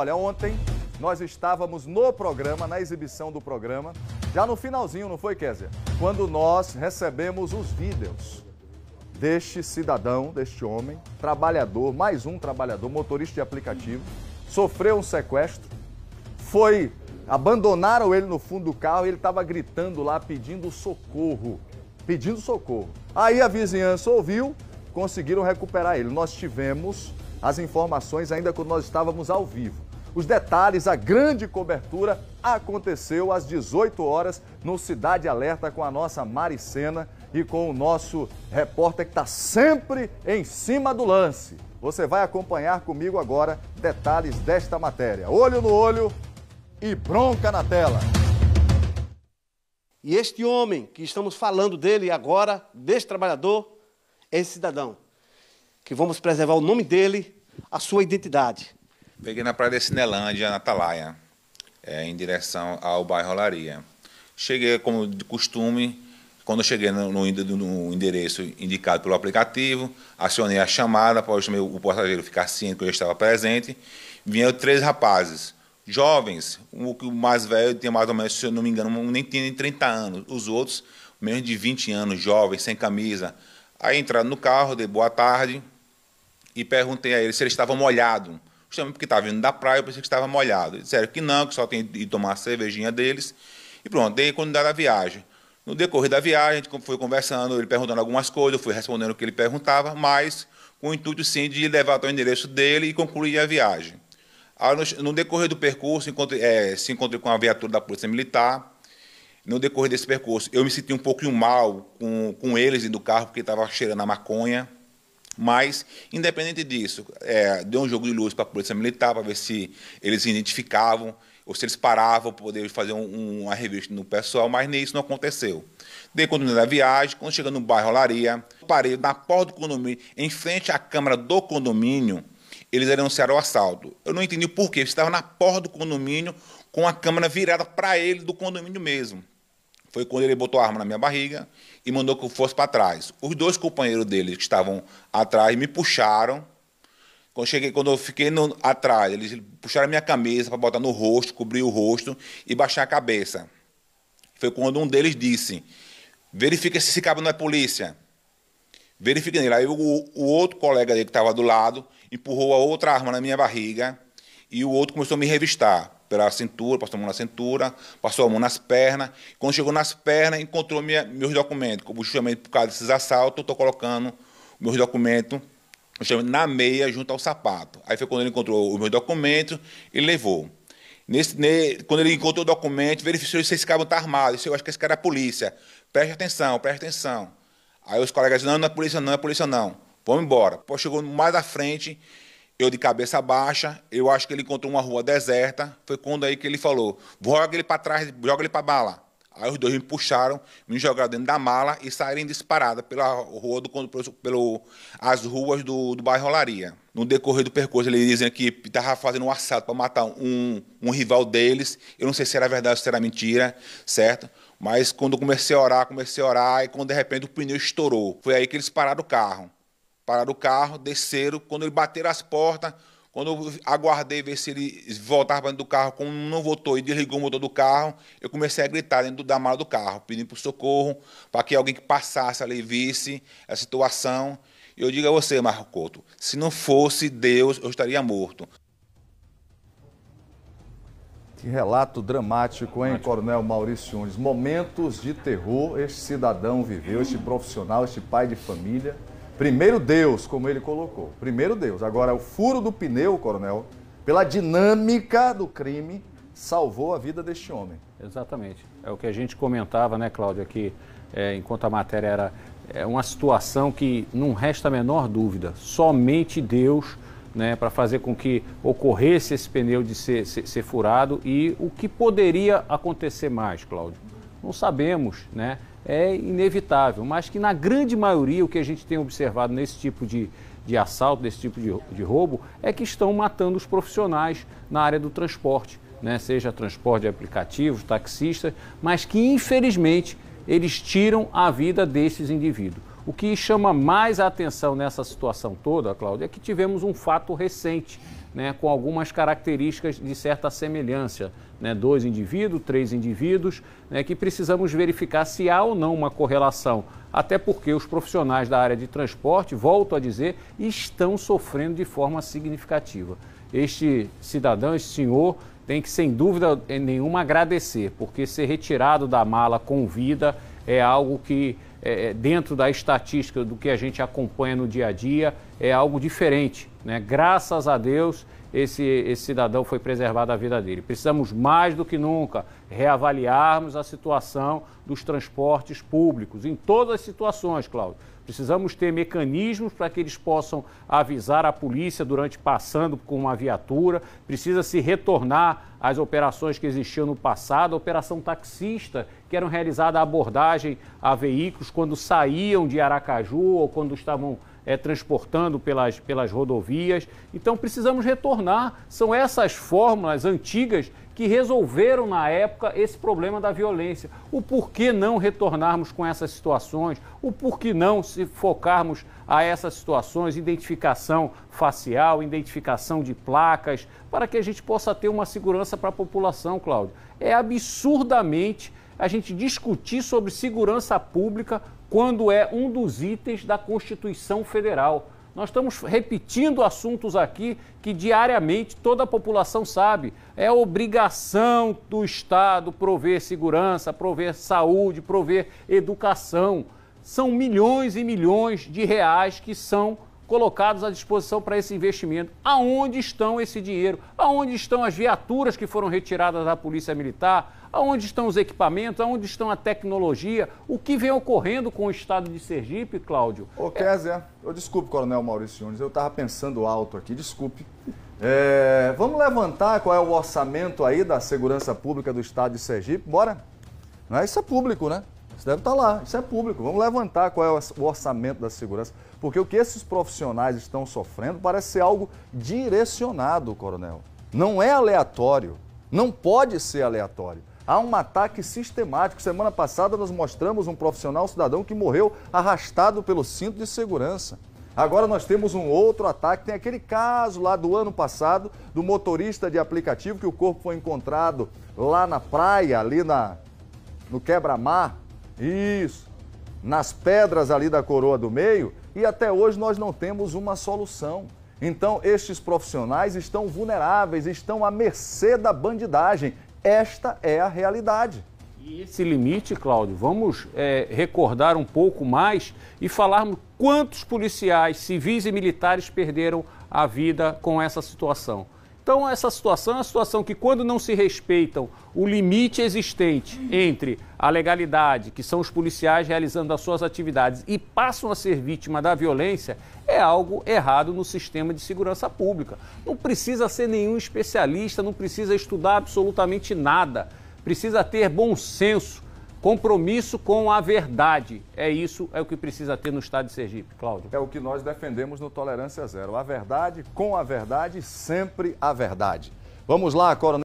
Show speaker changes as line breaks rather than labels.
Olha, ontem nós estávamos no programa, na exibição do programa, já no finalzinho, não foi, Kézia? Quando nós recebemos os vídeos deste cidadão, deste homem, trabalhador, mais um trabalhador, motorista de aplicativo, sofreu um sequestro, foi, abandonaram ele no fundo do carro e ele estava gritando lá, pedindo socorro, pedindo socorro. Aí a vizinhança ouviu, conseguiram recuperar ele. Nós tivemos as informações ainda quando nós estávamos ao vivo. Os detalhes, a grande cobertura aconteceu às 18 horas no Cidade Alerta com a nossa Maricena e com o nosso repórter que está sempre em cima do lance. Você vai acompanhar comigo agora detalhes desta matéria. Olho no olho e bronca na tela. E este homem que estamos falando dele agora, desse trabalhador, é esse cidadão que vamos preservar o nome dele, a sua identidade.
Peguei na praia de Cinelândia, na Atalaia, é, em direção ao bairro Olaria. Cheguei, como de costume, quando cheguei no, no, endereço indicado pelo aplicativo, acionei a chamada para o, o passageiro ficar ciente que eu estava presente. Vieram três rapazes, jovens, o, o mais velho tinha mais ou menos, se eu não me engano, nem tinha nem 30 anos. Os outros, menos de 20 anos, jovens, sem camisa. Aí entraram no carro, de boa tarde, e perguntei a ele se ele estava molhado. Justamente porque estava vindo da praia, eu pensei que estava molhado. Eles disseram que não, que só tem de tomar a cervejinha deles. E pronto, dei continuidade a viagem. No decorrer da viagem, a gente foi conversando, ele perguntando algumas coisas, eu fui respondendo o que ele perguntava, mas com o intuito sim de levar até o endereço dele e concluir a viagem. no, decorrer do percurso, encontrei, é, se encontrei com a viatura da Polícia Militar. No decorrer desse percurso, eu me senti um pouquinho mal com, com eles e do carro, porque estava cheirando a maconha. Mas, independente disso, é, deu um jogo de luz para a polícia militar para ver se eles identificavam ou se eles paravam para poder fazer um, uma revista no pessoal, mas nem isso não aconteceu. Dei continuidade da viagem, quando chega no bairro Olaria, parei na porta do condomínio, em frente à câmara do condomínio, eles denunciaram o assalto. Eu não entendi o porquê. eles estavam na porta do condomínio com a câmera virada para ele do condomínio mesmo. Foi quando ele botou a arma na minha barriga e mandou que eu fosse para trás. Os dois companheiros dele que estavam atrás me puxaram. Quando, cheguei, quando eu fiquei no, atrás, eles puxaram a minha camisa para botar no rosto, cobrir o rosto e baixar a cabeça. Foi quando um deles disse: Verifica se esse cabo não é polícia. Verifica nele. Aí o, o outro colega dele que estava do lado empurrou a outra arma na minha barriga e o outro começou a me revistar pela cintura, passou a mão na cintura, passou a mão nas pernas. Quando chegou nas pernas, encontrou minha, meus documentos. Como justamente por causa desses assaltos, estou colocando meus documentos na meia junto ao sapato. Aí foi quando ele encontrou os meus documentos e levou. Nesse, ne, quando ele encontrou o documento, verificou se esse cara está armado. eu acho que esse cara é a polícia. Preste atenção, preste atenção. Aí os colegas disseram, não, não é polícia não, é polícia não. Vamos embora. Pô, chegou mais à frente, eu de cabeça baixa, eu acho que ele encontrou uma rua deserta. Foi quando aí que ele falou: joga ele para trás, joga ele para bala. Aí os dois me puxaram, me jogaram dentro da mala e saíram disparada pela rua do pelo as ruas do, do bairro Olaria. No decorrer do percurso, eles dizem que estava fazendo um assalto para matar um, um rival deles. Eu não sei se era verdade ou se era mentira, certo? Mas quando comecei a orar, comecei a orar, e quando de repente o pneu estourou. Foi aí que eles pararam o carro. Pararam o carro, desceram. Quando ele bateram as portas, quando eu aguardei ver se ele voltava para dentro do carro, como não voltou e desligou o motor do carro, eu comecei a gritar dentro da mala do carro, pedindo por socorro, para que alguém que passasse ali visse a situação. E eu digo a você, Marco Couto, se não fosse Deus, eu estaria morto.
Que relato dramático, hein, Coronel Maurício Nunes? Momentos de terror este cidadão viveu, este profissional, este pai de família. Primeiro Deus, como ele colocou. Primeiro Deus. Agora, o furo do pneu, coronel, pela dinâmica do crime, salvou a vida deste homem. Exatamente.
É o que a gente comentava, né, Cláudio, aqui, é, enquanto a matéria era é uma situação que não resta a menor dúvida. Somente Deus né, para fazer com que ocorresse esse pneu de ser, ser, ser, furado e o que poderia acontecer mais, Cláudio? Não sabemos, né? é inevitável, mas que na grande maioria o que a gente tem observado nesse tipo de, de assalto, nesse tipo de, de roubo, é que estão matando os profissionais na área do transporte, né? seja transporte de aplicativos, taxistas, mas que infelizmente eles tiram a vida desses indivíduos. O que chama mais a atenção nessa situação toda, Cláudia, é que tivemos um fato recente né, com algumas características de certa semelhança, né, dois indivíduos, três indivíduos, né, que precisamos verificar se há ou não uma correlação. Até porque os profissionais da área de transporte, volto a dizer, estão sofrendo de forma significativa. Este cidadão, este senhor, tem que, sem dúvida nenhuma, agradecer, porque ser retirado da mala com vida é algo que é, é dentro da estatística do que a gente acompanha no dia a dia, é algo diferente. Né? Graças a Deus, esse, esse cidadão foi preservado a vida dele. Precisamos mais do que nunca reavaliarmos a situação dos transportes públicos, em todas as situações, Cláudio. Precisamos ter mecanismos para que eles possam avisar a polícia durante passando com uma viatura. Precisa se retornar às operações que existiam no passado, a operação taxista, que eram realizada a abordagem a veículos quando saíam de Aracaju ou quando estavam é, transportando pelas, pelas rodovias. Então precisamos retornar. São essas fórmulas antigas que resolveram na época esse problema da violência. O porquê não retornarmos com essas situações? O porquê não se focarmos a essas situações, identificação facial, identificação de placas, para que a gente possa ter uma segurança para a população, Cláudio? É absurdamente a gente discutir sobre segurança pública quando é um dos itens da Constituição Federal. Nós estamos repetindo assuntos aqui que diariamente toda a população sabe. É obrigação do Estado prover segurança, prover saúde, prover educação. São milhões e milhões de reais que são colocados à disposição para esse investimento. Aonde estão esse dinheiro? Aonde estão as viaturas que foram retiradas da Polícia Militar? Aonde estão os equipamentos? Aonde estão a tecnologia? O que vem ocorrendo com o estado de Sergipe, Cláudio? Ô, Kézia, é... eu desculpe,
Coronel Maurício Nunes, eu estava pensando alto aqui, desculpe. É... vamos levantar qual é o orçamento aí da segurança pública do estado de Sergipe? Bora? É, isso é público, né? Isso deve estar tá lá, isso é público. Vamos levantar qual é o orçamento da segurança. Porque o que esses profissionais estão sofrendo parece ser algo direcionado, coronel. Não é aleatório. Não pode ser aleatório. Há um ataque sistemático. Semana passada nós mostramos um profissional, um cidadão, que morreu arrastado pelo cinto de segurança. Agora nós temos um outro ataque. Tem aquele caso lá do ano passado do motorista de aplicativo que o corpo foi encontrado lá na praia, ali na, no quebra-mar, isso. Nas pedras ali da coroa do meio, e até hoje nós não temos uma solução. Então, estes profissionais estão vulneráveis, estão à mercê da bandidagem. Esta é a realidade.
E esse limite, Cláudio, vamos é, recordar um pouco mais e falarmos quantos policiais civis e militares perderam a vida com essa situação. Então, essa situação é uma situação que, quando não se respeitam o limite existente entre a legalidade, que são os policiais realizando as suas atividades, e passam a ser vítima da violência, é algo errado no sistema de segurança pública. Não precisa ser nenhum especialista, não precisa estudar absolutamente nada, precisa ter bom senso Compromisso com a verdade. É isso, é o que precisa ter no estado de Sergipe, Cláudio. É o
que nós defendemos no Tolerância Zero. A verdade, com a verdade, sempre a verdade. Vamos lá, Coronel.